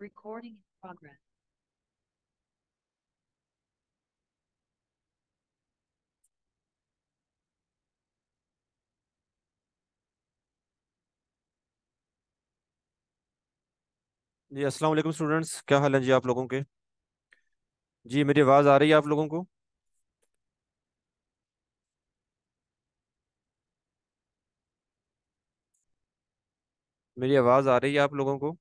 Recording in progress. जी अस्सलाम वालेकुम students क्या हाल है जी आप लोगों के जी मेरी आवाज़ आ रही है आप लोगों को मेरी आवाज़ आ रही है आप लोगों को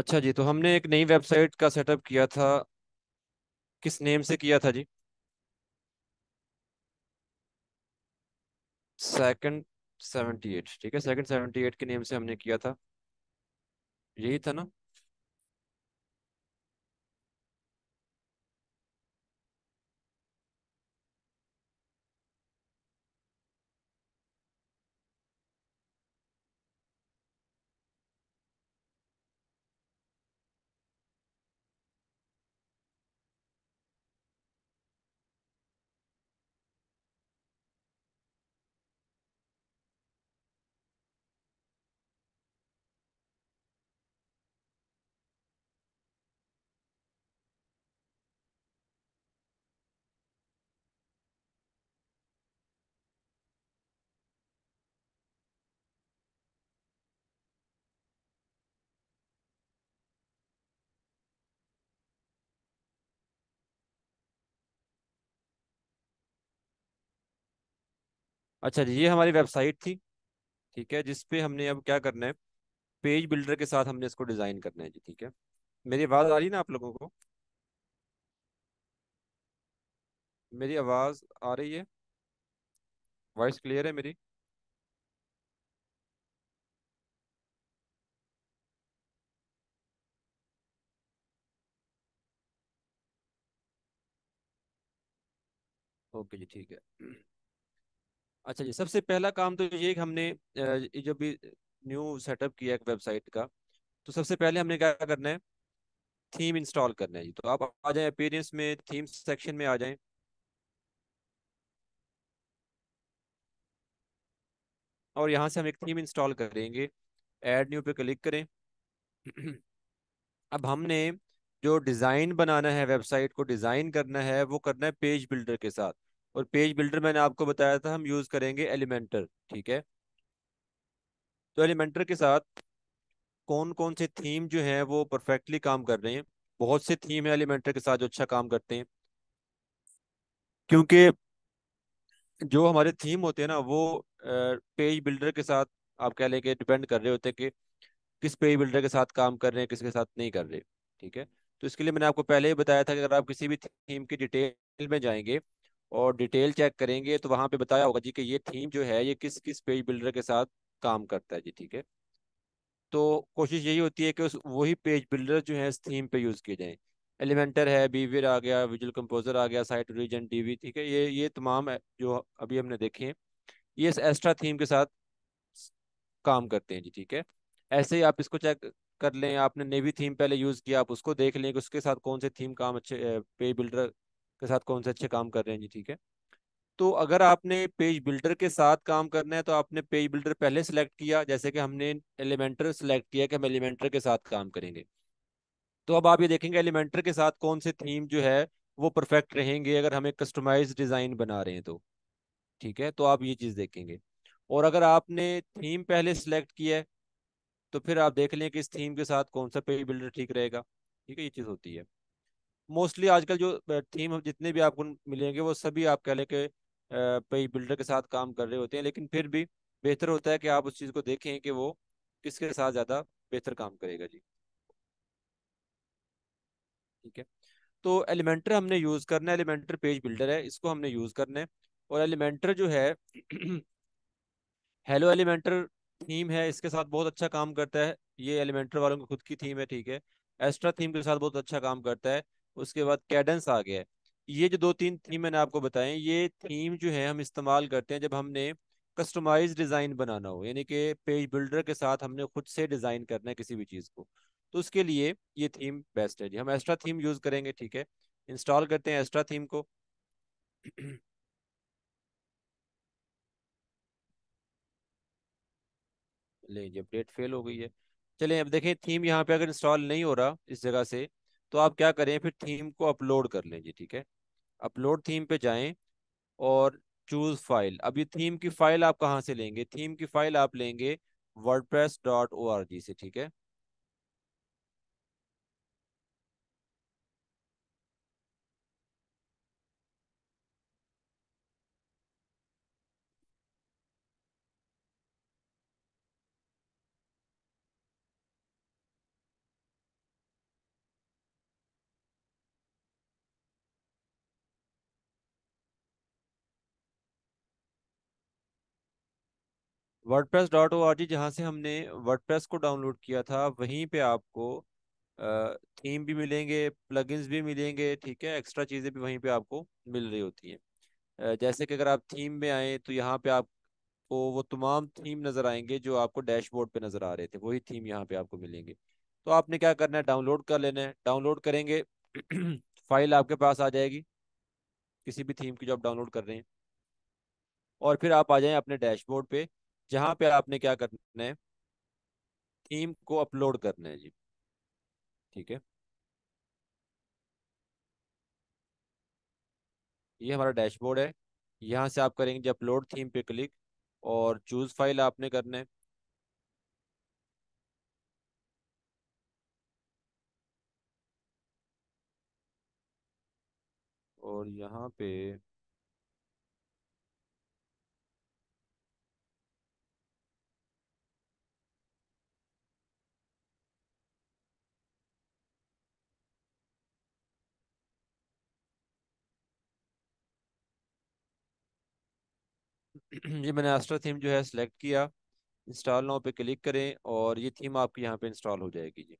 अच्छा जी तो हमने एक नई वेबसाइट का सेटअप किया था किस नेम से किया था जी सेकंड सेवेंटी एट ठीक है सेकंड सेवेंटी एट के नेम से हमने किया था यही था ना अच्छा जी ये हमारी वेबसाइट थी ठीक है जिसपे हमने अब क्या करना है पेज बिल्डर के साथ हमने इसको डिज़ाइन करना है जी ठीक है मेरी आवाज़ आ रही है ना आप लोगों को मेरी आवाज़ आ रही है वॉइस क्लियर है मेरी ओके जी ठीक है अच्छा जी सबसे पहला काम तो ये कि हमने जो भी न्यू सेटअप किया एक वेबसाइट का तो सबसे पहले हमने क्या करना है थीम इंस्टॉल करना है जी तो आप आ जाए अपेरियंस में थीम सेक्शन में आ जाए और यहाँ से हम एक थीम इंस्टॉल करेंगे ऐड न्यू पे क्लिक करें अब हमने जो डिज़ाइन बनाना है वेबसाइट को डिज़ाइन करना है वो करना है पेज बिल्डर के साथ और पेज बिल्डर मैंने आपको बताया था हम यूज़ करेंगे एलिमेंटर ठीक है तो एलिमेंटर के साथ कौन कौन से थीम जो हैं वो परफेक्टली काम कर रहे हैं बहुत से थीम है एलिमेंटर के साथ जो अच्छा काम करते हैं क्योंकि जो हमारे थीम होते हैं ना वो पेज बिल्डर के साथ आप कह लें कि डिपेंड कर रहे होते हैं कि किस पेज बिल्डर के साथ काम कर रहे हैं किसके साथ नहीं कर रहे ठीक है तो इसके लिए मैंने आपको पहले ही बताया था कि अगर आप किसी भी थीम की डिटेल में जाएंगे और डिटेल चेक करेंगे तो वहाँ पे बताया होगा जी कि ये थीम जो है ये किस किस पेज बिल्डर के साथ काम करता है जी ठीक है तो कोशिश यही होती है कि उस वही पेज बिल्डर जो है इस थीम पे यूज़ किए जाएँ एलिमेंटर है बीवियर आ गया विजुअल कंपोजर आ गया साइट डी वी ठीक है ये ये तमाम जो अभी हमने देखे हैं ये इस एक्स्ट्रा थीम के साथ काम करते हैं जी ठीक है ऐसे ही आप इसको चेक कर लें आपने नेवी थीम पहले यूज़ किया आप उसको देख लें कि उसके साथ कौन से थीम काम अच्छे पे बिल्डर के साथ कौन से अच्छे काम कर रहे हैं जी ठीक है तो अगर आपने पेज बिल्डर के साथ काम करना है तो आपने पेज बिल्डर पहले सेलेक्ट किया जैसे कि हमने एलिमेंटर सेलेक्ट किया कि हम एलिमेंटर के साथ काम करेंगे तो अब आप ये देखेंगे एलिमेंटर के साथ कौन से थीम जो है वो परफेक्ट रहेंगे अगर हमें कस्टमाइज डिज़ाइन बना रहे हैं तो ठीक है तो आप ये चीज़ देखेंगे और अगर आपने थीम पहले सेलेक्ट किया है तो फिर आप देख लें कि इस थीम के साथ कौन सा पेज बिल्डर ठीक रहेगा ठीक है ये चीज़ होती है मोस्टली आजकल जो थीम जितने भी आपको मिलेंगे वो सभी आप कह लें कि पेज बिल्डर के साथ काम कर रहे होते हैं लेकिन फिर भी बेहतर होता है कि आप उस चीज़ को देखें कि वो किसके साथ ज़्यादा बेहतर काम करेगा जी ठीक है तो एलिमेंटर हमने यूज़ करना है एलिमेंटर पेज बिल्डर है इसको हमने यूज़ करना है और एलिमेंटर जो है हेलो एलिमेंटर थीम है इसके साथ बहुत अच्छा काम करता है ये एलिमेंटर वालों की खुद की थीम है ठीक है एस्ट्रा थीम के साथ बहुत अच्छा काम करता है उसके बाद कैडेंस आ गया ये जो दो तीन थीम मैंने आपको बताए ये थीम जो है हम इस्तेमाल करते हैं जब हमने कस्टमाइज डिज़ाइन बनाना हो यानी कि पेज बिल्डर के साथ हमने खुद से डिज़ाइन करना है किसी भी चीज़ को तो उसके लिए ये थीम बेस्ट है जी हम एक्स्ट्रा थीम यूज़ करेंगे ठीक है इंस्टॉल करते हैं एक्स्ट्रा थीम को ले जी अपडेट फेल हो गई है चलें अब देखें थीम यहाँ पे अगर इंस्टॉल नहीं हो रहा इस जगह से तो आप क्या करें फिर थीम को अपलोड कर लें जी ठीक है अपलोड थीम पे जाएं और चूज फाइल अब ये थीम की फाइल आप कहाँ से लेंगे थीम की फाइल आप लेंगे वर्ड से ठीक है WordPress dot O R G जहाँ से हमने वर्डप्रेस को डाउनलोड किया था वहीं पे आपको थीम भी मिलेंगे प्लगइन्स भी मिलेंगे ठीक है एक्स्ट्रा चीज़ें भी वहीं पे आपको मिल रही होती हैं जैसे कि अगर आप थीम में आएँ तो यहाँ पे आपको वो तमाम थीम नज़र आएंगे जो आपको डैशबोर्ड पे नज़र आ रहे थे वही थीम यहाँ पे आपको मिलेंगे तो आपने क्या करना है डाउनलोड कर लेना है डाउनलोड करेंगे फाइल आपके पास आ जाएगी किसी भी थीम की जो आप डाउनलोड कर रहे हैं और फिर आप आ जाएँ अपने डैशबोर्ड पर जहां पे आपने क्या करना है थीम को अपलोड करना है जी ठीक है ये हमारा डैशबोर्ड है यहाँ से आप करेंगे जी अपलोड थीम पे क्लिक और चूज फाइल आपने करना है और यहाँ पे ये मैंने एस्ट्रा थीम जो है सेलेक्ट किया इंस्टॉल नाउ पे क्लिक करें और ये थीम आपकी यहाँ पे इंस्टॉल हो जाएगी जी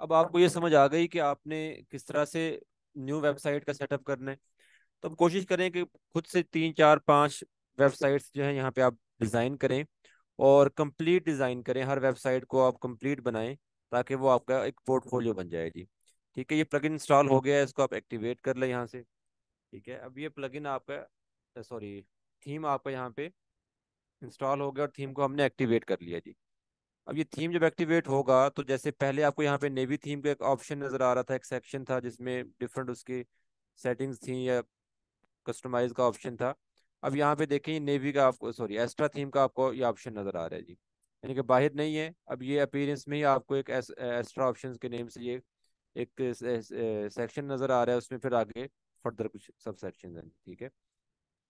अब आपको ये समझ आ गई कि आपने किस तरह से न्यू वेबसाइट का सेटअप करना है तो हम कोशिश करें कि खुद से तीन चार पाँच वेबसाइट्स जो है यहाँ पे आप डिज़ाइन करें और कंप्लीट डिज़ाइन करें हर वेबसाइट को आप कंप्लीट बनाएं ताकि वो आपका एक पोर्टफोलियो बन जाए जी ठीक है ये प्लगइन इंस्टॉल हो गया है इसको आप एक्टिवेट कर लें यहाँ से ठीक है अब ये प्लगइन आपका सॉरी थीम आपका यहाँ पे इंस्टॉल हो गया और थीम को हमने एक्टिवेट कर लिया जी अब ये थीम जब एक्टिवेट होगा तो जैसे पहले आपको यहाँ पे नेवी थीम का एक ऑप्शन नज़र आ रहा था एक सेक्शन था जिसमें डिफरेंट उसकी सेटिंग्स थी या कस्टमाइज का ऑप्शन था अब यहाँ पे देखें ये नेवी का आपको सॉरी एक्स्ट्रा थीम का आपको ये ऑप्शन नज़र आ रहा है जी यानी कि बाहर नहीं है अब ये अपीरेंस में ही आपको एक एक्स्ट्रा ऑप्शन के नेम से ये एक सेक्शन नज़र आ रहा है उसमें फिर आगे फर्दर कुछ सब सेक्शन हैं ठीक है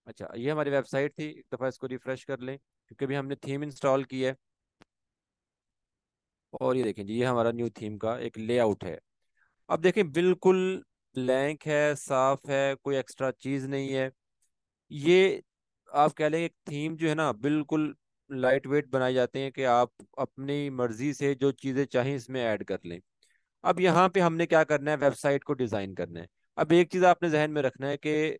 अच्छा ये हमारी वेबसाइट थी एक दफ़ा इसको रिफ़्रेश कर लें क्योंकि अभी हमने थीम इंस्टॉल किया है और ये देखें जी ये हमारा न्यू थीम का एक लेआउट है अब देखें बिल्कुल ब्लैंक है साफ है कोई एक्स्ट्रा चीज़ नहीं है ये आप कह लें थीम जो है ना बिल्कुल लाइट वेट बनाए जाते हैं कि आप अपनी मर्ज़ी से जो चीज़ें चाहें इसमें ऐड कर लें अब यहाँ पे हमने क्या करना है वेबसाइट को डिज़ाइन करना है अब एक चीज़ आपने जहन में रखना है कि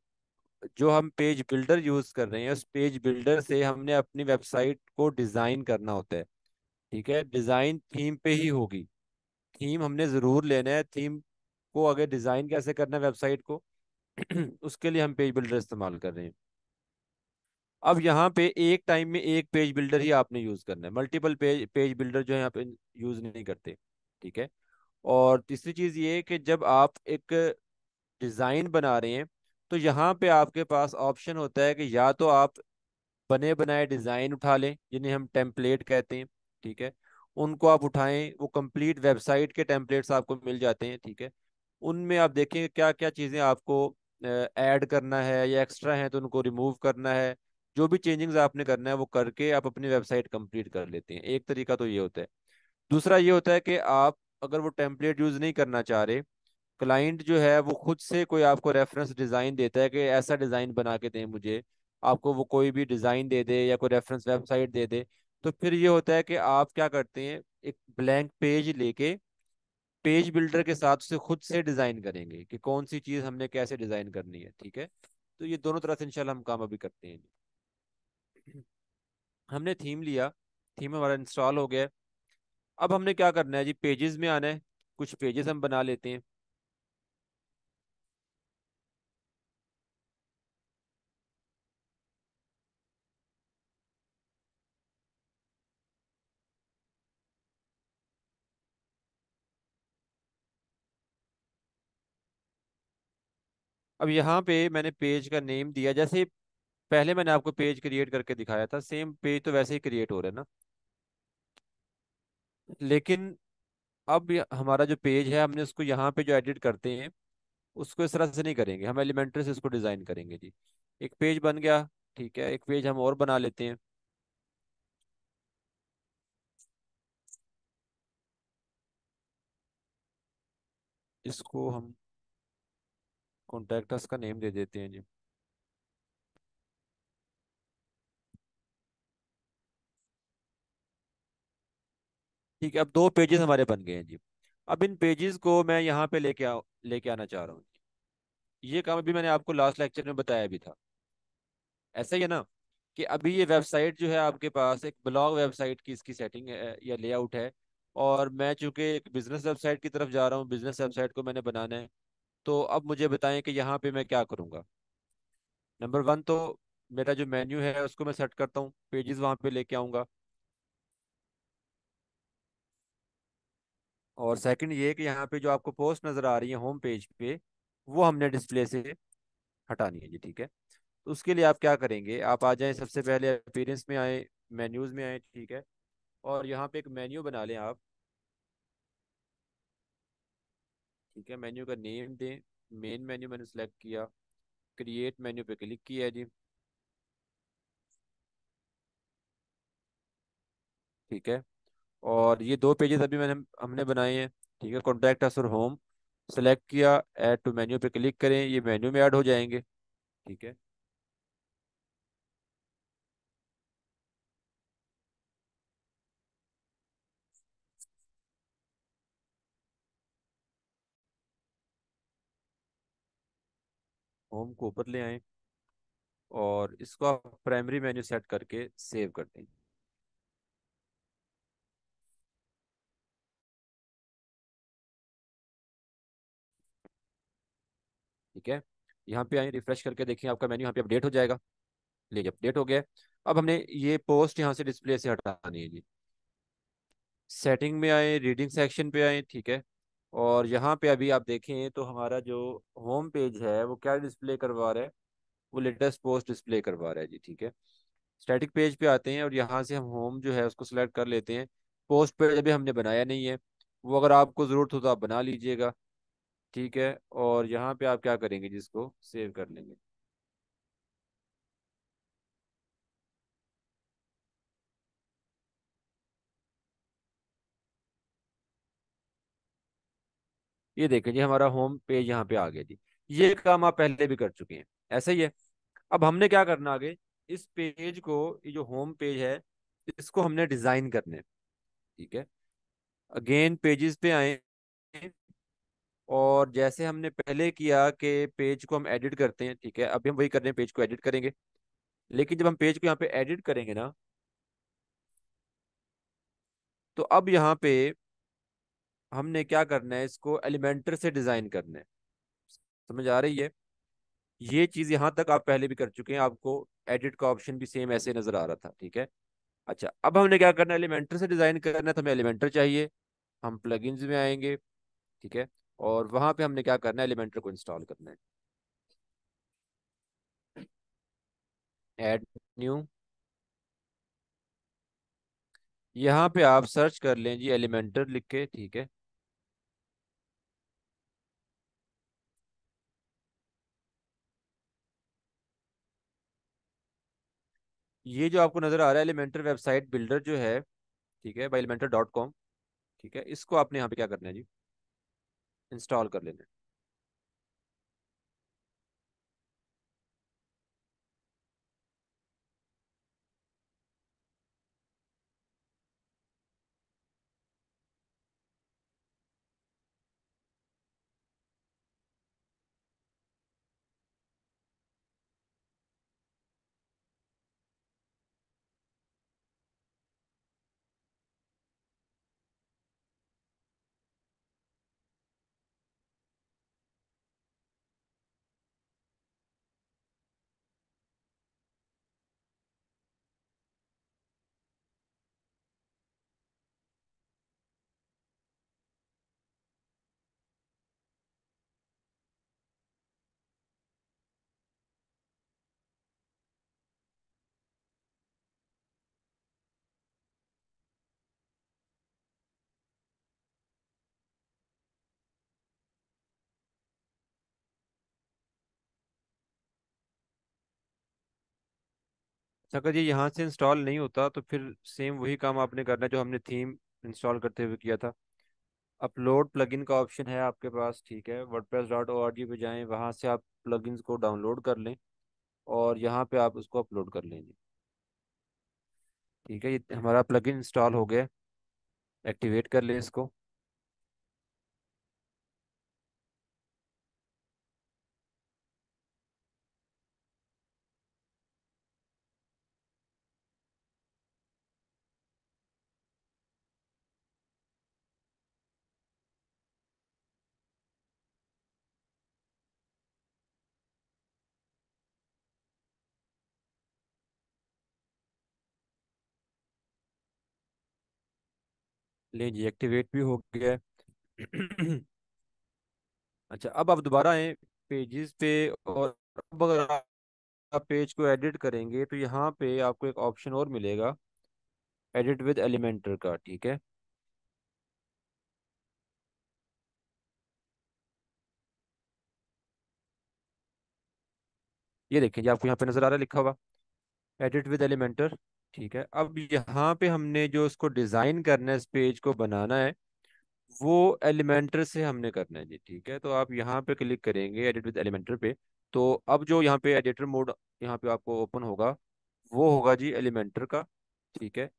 जो हम पेज बिल्डर यूज़ कर रहे हैं उस पेज बिल्डर से हमने अपनी वेबसाइट को डिज़ाइन करना होता है ठीक है डिज़ाइन थीम पे ही होगी थीम हमने ज़रूर लेना है थीम को अगर डिज़ाइन कैसे करना है वेबसाइट को उसके लिए हम पेज बिल्डर इस्तेमाल कर रहे हैं अब यहाँ पे एक टाइम में एक पेज बिल्डर ही आपने यूज़ करना है मल्टीपल पेज पेज बिल्डर जो है यहाँ पे यूज़ नहीं करते ठीक है और तीसरी चीज़ ये कि जब आप एक डिज़ाइन बना रहे हैं तो यहाँ पे आपके पास ऑप्शन होता है कि या तो आप बने बनाए डिज़ाइन उठा लें जिन्हें हम टेम्पलेट कहते हैं ठीक है उनको आप उठाएं वो कंप्लीट वेबसाइट के टेम्पलेट्स आपको मिल जाते हैं ठीक है उनमें आप देखें क्या क्या चीज़ें आपको ऐड करना है या एक्स्ट्रा हैं तो उनको रिमूव करना है जो भी चेंजिंग्स आपने करना है वो करके आप अपनी वेबसाइट कंप्लीट कर लेते हैं एक तरीका तो ये होता है दूसरा ये होता है कि आप अगर वो टेम्पलेट यूज़ नहीं करना चाह रहे क्लाइंट जो है वो खुद से कोई आपको रेफरेंस डिज़ाइन देता है कि ऐसा डिज़ाइन बना के दें मुझे आपको वो कोई भी डिज़ाइन दे दे या कोई रेफरेंस वेबसाइट दे दे तो फिर ये होता है कि आप क्या करते हैं एक ब्लैंक पेज लेके पेज बिल्डर के साथ उसे खुद से डिज़ाइन करेंगे कि कौन सी चीज़ हमने कैसे डिज़ाइन करनी है ठीक है तो ये दोनों तरह से इनशाला हम काम अभी करते हैं हमने थीम लिया थीम हमारा इंस्टॉल हो गया अब हमने क्या करना है जी पेजेस में आना है कुछ पेजेस हम बना लेते हैं अब यहाँ पे मैंने पेज का नेम दिया जैसे पहले मैंने आपको पेज क्रिएट करके दिखाया था सेम पेज तो वैसे ही क्रिएट हो रहा है ना लेकिन अब हमारा जो पेज है हमने उसको यहाँ पे जो एडिट करते हैं उसको इस तरह से नहीं करेंगे हम एलिमेंट्री से इसको डिज़ाइन करेंगे जी एक पेज बन गया ठीक है एक पेज हम और बना लेते हैं इसको हम कॉन्टेक्टर्स का नेम दे देते हैं जी ठीक है अब दो पेजेस हमारे बन गए हैं जी अब इन पेजेस को मैं यहाँ पे लेके आ लेके आना चाह रहा हूँ ये काम अभी मैंने आपको लास्ट लेक्चर में बताया भी था ऐसा ही है ना कि अभी ये वेबसाइट जो है आपके पास एक ब्लॉग वेबसाइट की इसकी सेटिंग है या लेआउट है और मैं चूंकि एक बिजनेस वेबसाइट की तरफ जा रहा हूँ बिजनेस वेबसाइट को मैंने बनाना है तो अब मुझे बताएं कि यहाँ पे मैं क्या करूँगा नंबर वन तो मेरा जो मेन्यू है उसको मैं सेट करता हूँ पेजेस वहाँ पे लेके आऊँगा और सेकंड ये कि यहाँ पे जो आपको पोस्ट नज़र आ रही है होम पेज पे वो हमने डिस्प्ले से हटानी है जी ठीक है तो उसके लिए आप क्या करेंगे आप आ जाएं सबसे पहले अपीरेंस में आए मेन्यूज़ में आए ठीक है और यहाँ पे एक मेन्यू बना लें आप ठीक है मेन्यू का नेम दें मेन मेन्यू मैंने सेलेक्ट किया क्रिएट मेन्यू पे क्लिक किया जी ठीक है और ये दो पेजेस अभी मैंने हमने बनाए हैं ठीक है कॉन्टैक्ट असर होम सेलेक्ट किया ऐड टू मेन्यू पे क्लिक करें ये मेन्यू में ऐड हो जाएंगे ठीक है होम को ऊपर ले आए और इसको आप प्राइमरी मेन्यू सेट करके सेव कर दें ठीक है यहाँ पे आए रिफ्रेश करके देखें आपका मेन्यू यहाँ पे अपडेट हो जाएगा लीजिए अपडेट हो गया अब हमने ये पोस्ट यहाँ से डिस्प्ले से हटानी है जी सेटिंग में आए रीडिंग सेक्शन पे आए ठीक है और यहाँ पे अभी आप देखें तो हमारा जो होम पेज है वो क्या डिस्प्ले करवा रहा है वो लेटेस्ट पोस्ट डिस्प्ले करवा रहा है जी ठीक है स्टैटिक पेज पे आते हैं और यहाँ से हम होम जो है उसको सिलेक्ट कर लेते हैं पोस्ट पेज अभी हमने बनाया नहीं है वो अगर आपको ज़रूरत हो तो आप बना लीजिएगा ठीक है और यहाँ पे आप क्या करेंगे जिसको सेव कर लेंगे ये देखें जी हमारा होम पेज यहाँ पे आ गया जी ये काम आप पहले भी कर चुके हैं ऐसा ही है अब हमने क्या करना आगे इस पेज को ये जो होम पेज है इसको हमने डिजाइन करने ठीक है अगेन पेजेस पे आए और जैसे हमने पहले किया कि पेज को हम एडिट करते हैं ठीक है अभी हम वही कर रहे हैं पेज को एडिट करेंगे लेकिन जब हम पेज को यहाँ पे एडिट करेंगे ना तो अब यहाँ पे हमने क्या करना है इसको एलिमेंटर से डिज़ाइन करना है समझ आ रही है ये चीज़ यहाँ तक आप पहले भी कर चुके हैं आपको एडिट का ऑप्शन भी सेम ऐसे नज़र आ रहा था ठीक है अच्छा अब हमने क्या करना है एलिमेंटर से डिज़ाइन करना है तो हमें एलिमेंटर चाहिए हम प्लगइन्स में आएंगे ठीक है और वहां पे हमने क्या करना है एलिमेंटर को इंस्टॉल करना है एड न्यू यहां पे आप सर्च कर लें जी एलिमेंटर लिख के ठीक है ये जो आपको नज़र आ रहा है एलिमेंटर वेबसाइट बिल्डर जो है ठीक है बाई एलिमेंटर डॉट कॉम ठीक है इसको आपने यहाँ पे क्या करना है जी इंस्टॉल कर लेना तो अगर ये यहाँ से इंस्टॉल नहीं होता तो फिर सेम वही काम आपने करना है जो हमने थीम इंस्टॉल करते हुए किया था अपलोड प्लगइन का ऑप्शन है आपके पास ठीक है WordPress dot O R G पे जाएँ वहाँ से आप प्लगइन्स को डाउनलोड कर लें और यहाँ पे आप उसको अपलोड कर लेंगे ठीक है ये हमारा प्लगइन इंस्टॉल हो गया एक्टिवेट कर लें इसको लें जी एक्टिवेट भी हो गया अच्छा अब आप दोबारा आए पेजेस पे और अब अगर आप पेज को एडिट करेंगे तो यहाँ पे आपको एक ऑप्शन और मिलेगा एडिट विद एलिमेंटर का ठीक है ये देखें जी आपको यहाँ पे नजर आ रहा है लिखा हुआ एडिट विद एलिमेंटर ठीक है अब यहाँ पे हमने जो उसको डिज़ाइन करना है इस पेज को बनाना है वो एलिमेंटर से हमने करना है जी ठीक है तो आप यहाँ पे क्लिक करेंगे एडिट विद एलिमेंटर पे तो अब जो यहाँ पे एडिटर मोड यहाँ पे आपको ओपन होगा वो होगा जी एलिमेंटर का ठीक है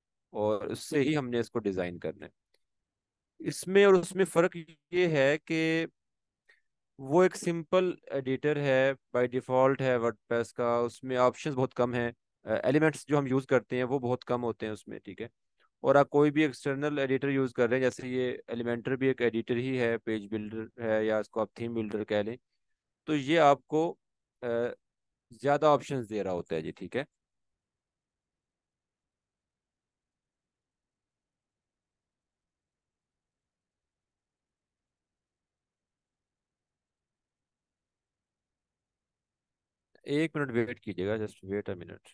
और उससे ही हमने इसको डिज़ाइन करना है इसमें और उसमें फ़र्क ये है कि वो एक सिंपल एडिटर है बाय डिफ़ॉल्ट है वर्डप्रेस का उसमें ऑप्शंस बहुत कम है एलिमेंट्स जो हम यूज़ करते हैं वो बहुत कम होते हैं उसमें ठीक है और आप कोई भी एक्सटर्नल एडिटर यूज़ कर रहे हैं जैसे ये एलिमेंटर भी एक एडिटर ही है पेज बिल्डर है या इसको आप थीम बिल्डर कह लें तो ये आपको ज़्यादा ऑप्शंस दे रहा होता है जी ठीक है एक मिनट वेट कीजिएगा जस्ट वेट अ मिनट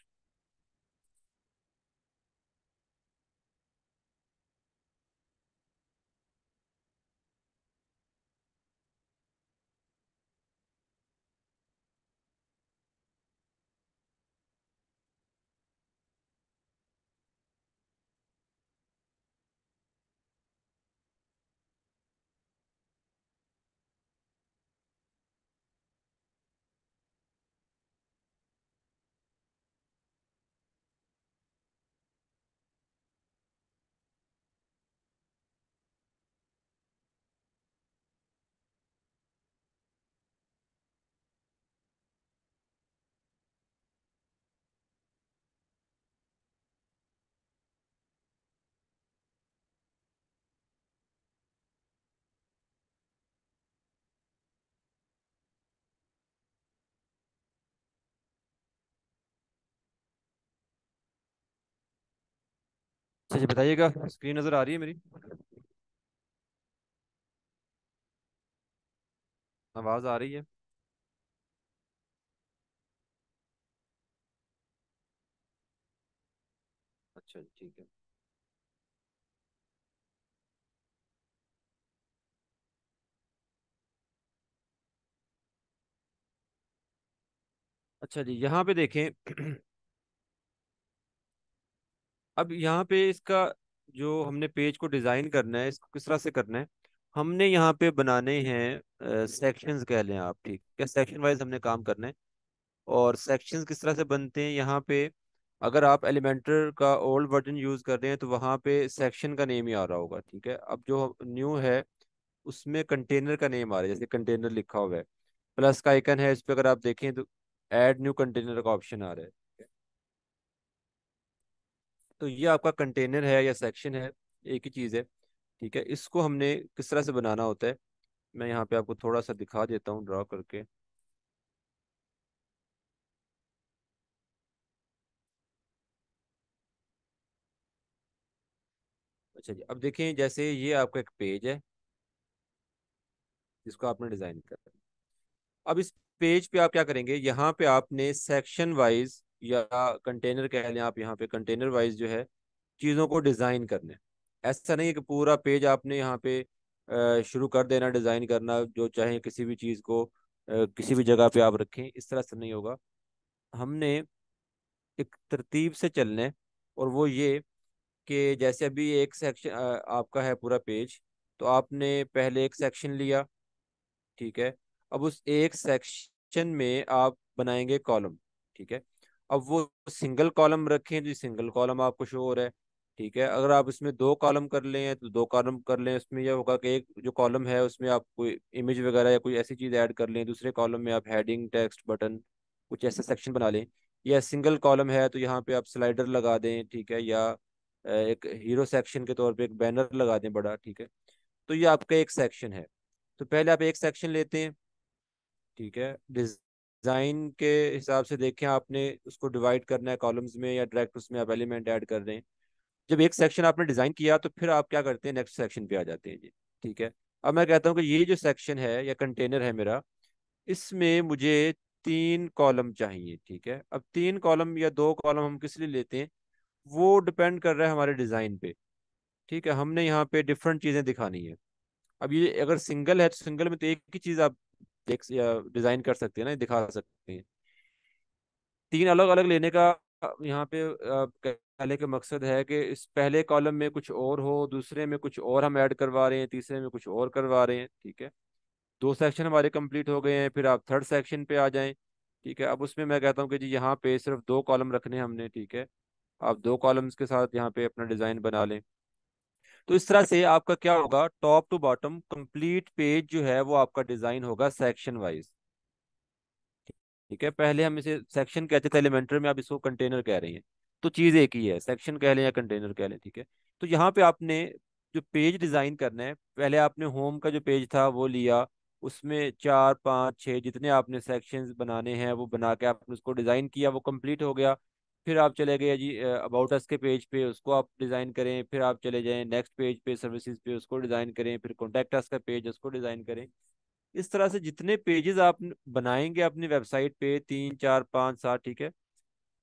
अच्छा जी अच्छा, बताइएगा स्क्रीन नज़र आ रही है मेरी आवाज़ आ रही है अच्छा जी ठीक है अच्छा जी यहाँ पे देखें अब यहाँ पे इसका जो हमने पेज को डिजाइन करना है इसको किस तरह से करना है हमने यहाँ पे बनाने हैं सेक्शंस कह लें आप ठीक क्या सेक्शन वाइज हमने काम करना है और सेक्शंस किस तरह से बनते हैं यहाँ पे अगर आप एलिमेंटर का ओल्ड वर्जन यूज़ कर रहे हैं तो वहाँ पे सेक्शन का नेम ही आ रहा होगा ठीक है अब जो न्यू है उसमें कंटेनर का नेम आ रहा है जैसे कंटेनर लिखा हुआ है प्लस का आइकन है इस पर अगर आप देखें तो एड न्यू कंटेनर का ऑप्शन आ रहा है तो ये आपका कंटेनर है या सेक्शन है एक ही चीज़ है ठीक है इसको हमने किस तरह से बनाना होता है मैं यहाँ पे आपको थोड़ा सा दिखा देता हूँ ड्रॉ करके अच्छा जी अब देखें जैसे ये आपका एक पेज है जिसको आपने डिज़ाइन कर अब इस पेज पे आप क्या करेंगे यहाँ पे आपने सेक्शन वाइज या कंटेनर कह लें आप यहाँ पे कंटेनर वाइज जो है चीज़ों को डिज़ाइन करना ऐसा नहीं है कि पूरा पेज आपने यहाँ पे शुरू कर देना डिज़ाइन करना जो चाहे किसी भी चीज़ को किसी भी जगह पे आप रखें इस तरह से नहीं होगा हमने एक तरतीब से चलने और वो ये कि जैसे अभी एक सेक्शन आपका है पूरा पेज तो आपने पहले एक सेक्शन लिया ठीक है अब उस एक सेक्शन में आप बनाएंगे कॉलम ठीक है अब वो सिंगल कॉलम रखें तो सिंगल कॉलम आपको शो हो रहा है ठीक है अगर आप इसमें दो कॉलम कर लें तो दो कॉलम कर लें उसमें यह होगा कि एक जो कॉलम है उसमें आप कोई इमेज वगैरह या कोई ऐसी चीज़ ऐड कर लें दूसरे कॉलम में आप हेडिंग टेक्स्ट बटन कुछ ऐसा सेक्शन बना लें या सिंगल कॉलम है तो यहाँ पे आप स्लाइडर लगा दें ठीक है या एक हीरो सेक्शन के तौर पर एक बैनर लगा दें बड़ा ठीक है तो ये आपका एक सेक्शन है तो पहले आप एक सेक्शन लेते हैं ठीक है डिज़ाइन के हिसाब से देखें आपने उसको डिवाइड करना है कॉलम्स में या डायरेक्ट उसमें आप एलिमेंट ऐड कर रहे हैं जब एक सेक्शन आपने डिज़ाइन किया तो फिर आप क्या करते हैं नेक्स्ट सेक्शन पे आ जाते हैं जी ठीक है अब मैं कहता हूँ कि ये जो सेक्शन है या कंटेनर है मेरा इसमें मुझे तीन कॉलम चाहिए ठीक है अब तीन कॉलम या दो कॉलम हम किस लिए लेते हैं वो डिपेंड कर रहा है हमारे डिज़ाइन पे ठीक है हमने यहाँ पे डिफरेंट चीज़ें दिखानी है अब ये अगर सिंगल है तो सिंगल में तो एक ही चीज़ आप देख डिजाइन कर सकते हैं ना दिखा सकते हैं तीन अलग अलग लेने का यहाँ पे पहले का मकसद है कि इस पहले कॉलम में कुछ और हो दूसरे में कुछ और हम ऐड करवा रहे हैं तीसरे में कुछ और करवा रहे हैं ठीक है दो सेक्शन हमारे कंप्लीट हो गए हैं फिर आप थर्ड सेक्शन पे आ जाएं ठीक है अब उसमें मैं कहता हूँ कि जी यहाँ पे सिर्फ दो कॉलम रखने हमने ठीक है आप दो कॉलम्स के साथ यहाँ पे अपना डिज़ाइन बना लें तो इस तरह से आपका क्या होगा top to bottom complete page जो है वो आपका डिजाइन होगा सेक्शन वाइज ठीक है पहले हम इसे सेक्शन कहते थे एलिमेंट्री में आप इसको कंटेनर कह रही हैं तो चीज़ एक ही है सेक्शन कह लें या कंटेनर कह लें ठीक है तो यहाँ पे आपने जो पेज डिज़ाइन करना है पहले आपने होम का जो पेज था वो लिया उसमें चार पाँच छः जितने आपने सेक्शंस बनाने हैं वो बना के आपने उसको डिज़ाइन किया वो कंप्लीट हो गया फिर आप चले गए जी अबाउट अस के पेज पे उसको आप डिज़ाइन करें फिर आप चले जाएं नेक्स्ट पेज पे सर्विसेज पे उसको डिज़ाइन करें फिर कॉन्टैक्ट अस का पेज उसको डिज़ाइन करें इस तरह से जितने पेजेस आप बनाएंगे अपनी वेबसाइट पे तीन चार पाँच सात ठीक है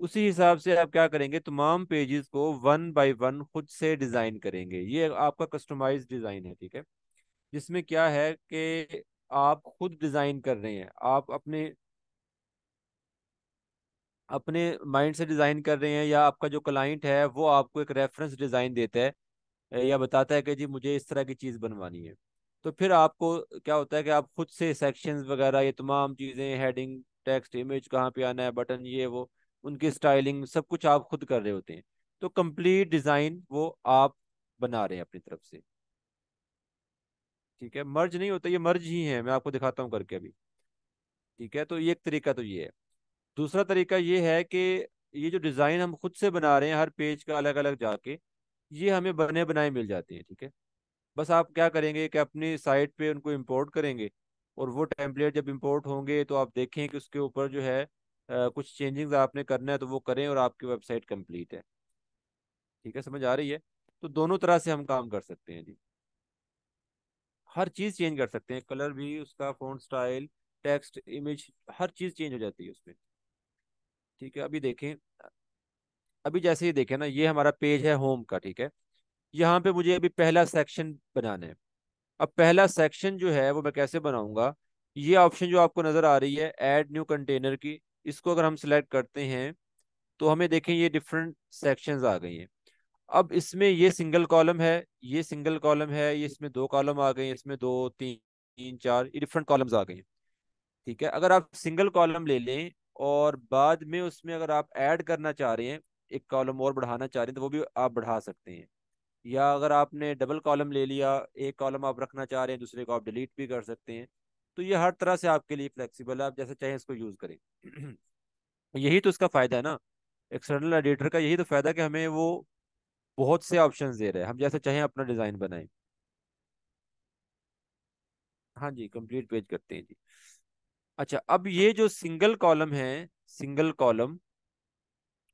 उसी हिसाब से आप क्या करेंगे तमाम पेजेस को वन बाई वन खुद से डिज़ाइन करेंगे ये आपका कस्टमाइज डिज़ाइन है ठीक है जिसमें क्या है कि आप खुद डिज़ाइन कर रहे हैं आप अपने अपने माइंड से डिज़ाइन कर रहे हैं या आपका जो क्लाइंट है वो आपको एक रेफरेंस डिज़ाइन देता है या बताता है कि जी मुझे इस तरह की चीज़ बनवानी है तो फिर आपको क्या होता है कि आप खुद से सेक्शंस वगैरह ये तमाम चीज़ें हेडिंग टेक्स्ट इमेज कहाँ पे आना है बटन ये वो उनकी स्टाइलिंग सब कुछ आप खुद कर रहे होते हैं तो कंप्लीट डिज़ाइन वो आप बना रहे हैं अपनी तरफ से ठीक है मर्ज नहीं होता ये मर्ज ही है मैं आपको दिखाता हूँ करके अभी ठीक है तो ये एक तरीका तो ये है दूसरा तरीका ये है कि ये जो डिज़ाइन हम खुद से बना रहे हैं हर पेज का अलग अलग जाके ये हमें बने बनाए मिल जाते हैं ठीक है बस आप क्या करेंगे कि अपनी साइट पे उनको इंपोर्ट करेंगे और वो टेम्पलेट जब इंपोर्ट होंगे तो आप देखें कि उसके ऊपर जो है आ, कुछ चेंजिंग्स आपने करना है तो वो करें और आपकी वेबसाइट कंप्लीट है ठीक है समझ आ रही है तो दोनों तरह से हम काम कर सकते हैं जी हर चीज़ चेंज कर सकते हैं कलर भी उसका फोन स्टाइल टेक्स्ट इमेज हर चीज़ चेंज हो जाती है उसमें ठीक है अभी देखें अभी जैसे ये देखें ना ये हमारा पेज है होम का ठीक है यहाँ पे मुझे अभी पहला सेक्शन बनाना है अब पहला सेक्शन जो है वो मैं कैसे बनाऊंगा ये ऑप्शन जो आपको नज़र आ रही है ऐड न्यू कंटेनर की इसको अगर हम सिलेक्ट करते हैं तो हमें देखें ये डिफरेंट सेक्शंस आ गई हैं अब इसमें ये सिंगल कॉलम है ये सिंगल कॉलम है ये इसमें दो कॉलम आ गए इसमें दो तीन तीन चार ये डिफरेंट कॉलम्स आ गए हैं ठीक है अगर आप सिंगल कॉलम ले लें और बाद में उसमें अगर आप ऐड करना चाह रहे हैं एक कॉलम और बढ़ाना चाह रहे हैं तो वो भी आप बढ़ा सकते हैं या अगर आपने डबल कॉलम ले लिया एक कॉलम आप रखना चाह रहे हैं दूसरे को आप डिलीट भी कर सकते हैं तो ये हर तरह से आपके लिए फ्लेक्सिबल है आप जैसे चाहें इसको यूज़ करें यही तो इसका फ़ायदा है ना एक्सटर्नल एडिटर का यही तो फ़ायदा कि हमें वो बहुत से ऑप्शन दे रहे हैं हम जैसे चाहें अपना डिज़ाइन बनाएं हाँ जी कंप्लीट पेज करते हैं जी अच्छा अब ये जो सिंगल कॉलम है सिंगल कॉलम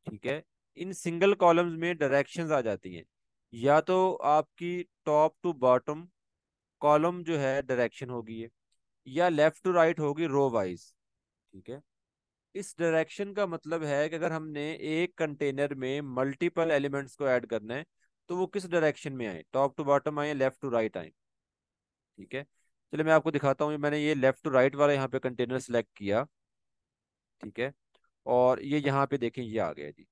ठीक है इन सिंगल कॉलम्स में डायरेक्शंस आ जाती हैं या तो आपकी टॉप टू बॉटम कॉलम जो है डायरेक्शन होगी है या लेफ्ट टू राइट होगी रो वाइज ठीक है इस डायरेक्शन का मतलब है कि अगर हमने एक कंटेनर में मल्टीपल एलिमेंट्स को ऐड करना है तो वो किस डायरेक्शन में आए टॉप टू बॉटम आए लेफ्ट टू राइट आए ठीक है चलिए मैं आपको दिखाता हूँ मैंने ये लेफ्ट टू राइट वाला यहाँ पे कंटेनर सेलेक्ट किया ठीक है और ये यहाँ पे देखें ये आ गया जी